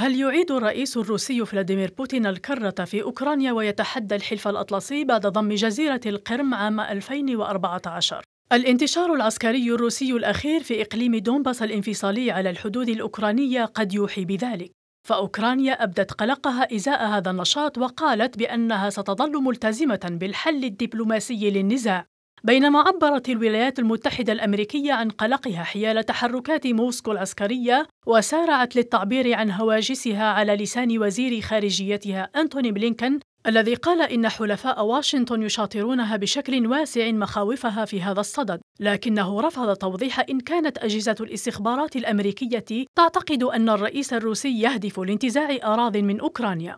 هل يعيد الرئيس الروسي فلاديمير بوتين الكرة في أوكرانيا ويتحدى الحلف الأطلسي بعد ضم جزيرة القرم عام 2014؟ الانتشار العسكري الروسي الأخير في إقليم دونباس الانفصالي على الحدود الأوكرانية قد يوحي بذلك فأوكرانيا أبدت قلقها إزاء هذا النشاط وقالت بأنها ستظل ملتزمة بالحل الدبلوماسي للنزاع بينما عبرت الولايات المتحدة الأمريكية عن قلقها حيال تحركات موسكو العسكرية وسارعت للتعبير عن هواجسها على لسان وزير خارجيتها أنتوني بلينكن الذي قال إن حلفاء واشنطن يشاطرونها بشكل واسع مخاوفها في هذا الصدد، لكنه رفض توضيح إن كانت أجهزة الاستخبارات الأمريكية تعتقد أن الرئيس الروسي يهدف لانتزاع أراضٍ من أوكرانيا.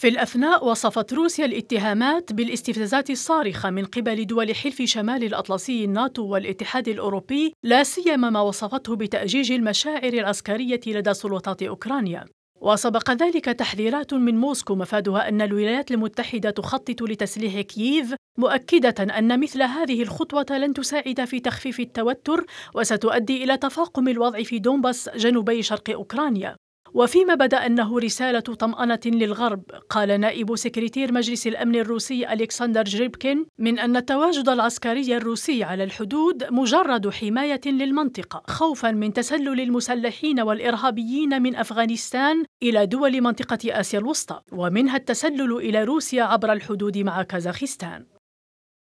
في الأثناء وصفت روسيا الاتهامات بالاستفزازات الصارخة من قبل دول حلف شمال الأطلسي الناتو والاتحاد الأوروبي لا سيما ما وصفته بتأجيج المشاعر العسكرية لدى سلطات أوكرانيا وسبق ذلك تحذيرات من موسكو مفادها أن الولايات المتحدة تخطط لتسليح كييف مؤكدة أن مثل هذه الخطوة لن تساعد في تخفيف التوتر وستؤدي إلى تفاقم الوضع في دونباس جنوبي شرق أوكرانيا وفيما بدا انه رساله طمانه للغرب قال نائب سكرتير مجلس الامن الروسي الكسندر جريبكين من ان التواجد العسكري الروسي على الحدود مجرد حمايه للمنطقه خوفا من تسلل المسلحين والارهابيين من افغانستان الى دول منطقه اسيا الوسطى ومنها التسلل الى روسيا عبر الحدود مع كازاخستان